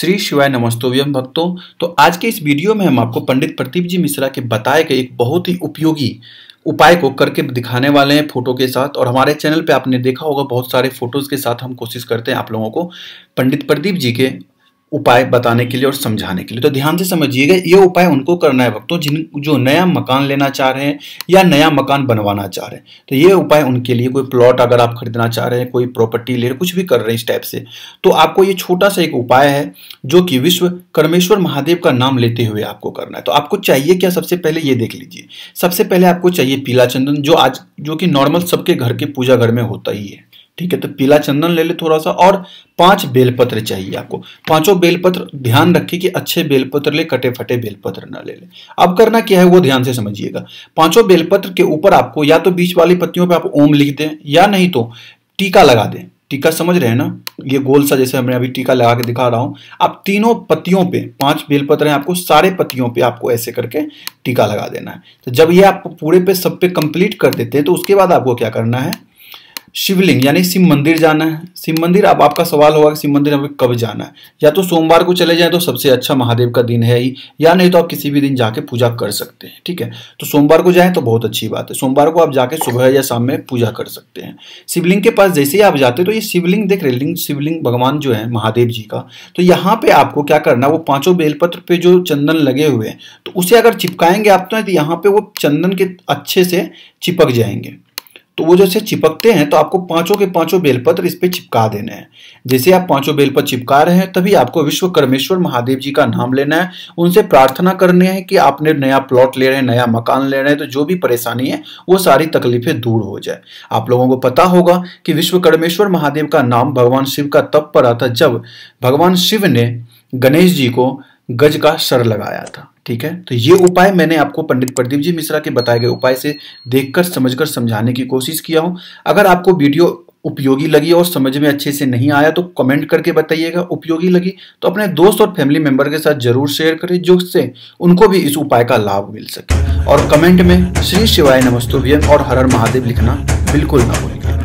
श्री शिवाय व्यम भक्तों तो आज के इस वीडियो में हम आपको पंडित प्रदीप जी मिश्रा के बताए गए एक बहुत ही उपयोगी उपाय को करके दिखाने वाले हैं फोटो के साथ और हमारे चैनल पे आपने देखा होगा बहुत सारे फोटोज़ के साथ हम कोशिश करते हैं आप लोगों को पंडित प्रदीप जी के उपाय बताने के लिए और समझाने के लिए तो ध्यान से समझिएगा ये उपाय उनको करना है भक्तों जिन जो नया मकान लेना चाह रहे हैं या नया मकान बनवाना चाह रहे हैं तो ये उपाय उनके लिए कोई प्लॉट अगर आप खरीदना चाह रहे हैं कोई प्रॉपर्टी ले रहे कुछ भी कर रहे हैं इस टाइप से तो आपको ये छोटा सा एक उपाय है जो कि विश्व कर्मेश्वर महादेव का नाम लेते हुए आपको करना है तो आपको चाहिए क्या सबसे पहले ये देख लीजिए सबसे पहले आपको चाहिए पीला चंदन जो आज जो कि नॉर्मल सबके घर के पूजा घर में होता ही है ठीक है तो पीला चंदन ले ले थोड़ा सा और पांच बेलपत्र चाहिए आपको पांचों बेलपत्र ध्यान रखिए कि अच्छे बेलपत्र ले कटे फटे बेलपत्र ना ले ले अब करना क्या है वो ध्यान से समझिएगा पांचों बेलपत्र के ऊपर आपको या तो बीच वाली पत्तियों पे आप ओम लिख दें या नहीं तो टीका लगा दें टीका समझ रहे हैं ना ये गोल सा जैसे हमने अभी टीका लगा के दिखा रहा हूं आप तीनों पत्तियों पे पांच बेलपत्र हैं आपको सारे पत्तियों पे आपको ऐसे करके टीका लगा देना है तो जब ये आप पूरे पे सब पे कंप्लीट कर देते हैं तो उसके बाद आपको क्या करना है शिवलिंग यानी शिव मंदिर जाना है शिव मंदिर अब आपका सवाल होगा कि शिव मंदिर हमें कब जाना है या तो सोमवार को चले जाएं तो सबसे अच्छा महादेव का दिन है ही या नहीं तो आप किसी भी दिन जाके पूजा कर सकते हैं ठीक है तो सोमवार को जाएं तो बहुत अच्छी बात है सोमवार को आप जाके सुबह या शाम में पूजा कर सकते हैं शिवलिंग के पास जैसे ही आप जाते तो ये शिवलिंग देख रहे लिंग शिवलिंग भगवान जो है महादेव जी का तो यहाँ पे आपको क्या करना वो पांचों बेलपत्र पे जो चंदन लगे हुए हैं तो उसे अगर चिपकाएंगे आप तो यहाँ पे वो चंदन के अच्छे से चिपक जाएंगे तो वो जैसे चिपकते हैं तो आपको पांचों के पांचों बेलपत्र इस पर चिपका देने हैं जैसे आप पांचों बेलपत्र चिपका रहे हैं तभी आपको विश्वकर्मेश्वर महादेव जी का नाम लेना है उनसे प्रार्थना करनी है कि आपने नया प्लॉट ले रहे हैं नया मकान ले रहे हैं तो जो भी परेशानी है वो सारी तकलीफें दूर हो जाए आप लोगों को पता होगा कि विश्वकर्मेश्वर महादेव का नाम भगवान शिव का तप पड़ा था जब भगवान शिव ने गणेश जी को गज का सर लगाया था ठीक है तो ये उपाय मैंने आपको पंडित प्रदीप जी मिश्रा के बताए गए उपाय से देखकर समझकर समझाने की कोशिश किया हूं अगर आपको वीडियो उपयोगी लगी और समझ में अच्छे से नहीं आया तो कमेंट करके बताइएगा उपयोगी लगी तो अपने दोस्त और फैमिली मेंबर के साथ जरूर शेयर करें जो से उनको भी इस उपाय का लाभ मिल सके और कमेंट में श्री शिवाय नमस्तुभ्यम और हर हर महादेव लिखना बिल्कुल ना भूलिएगा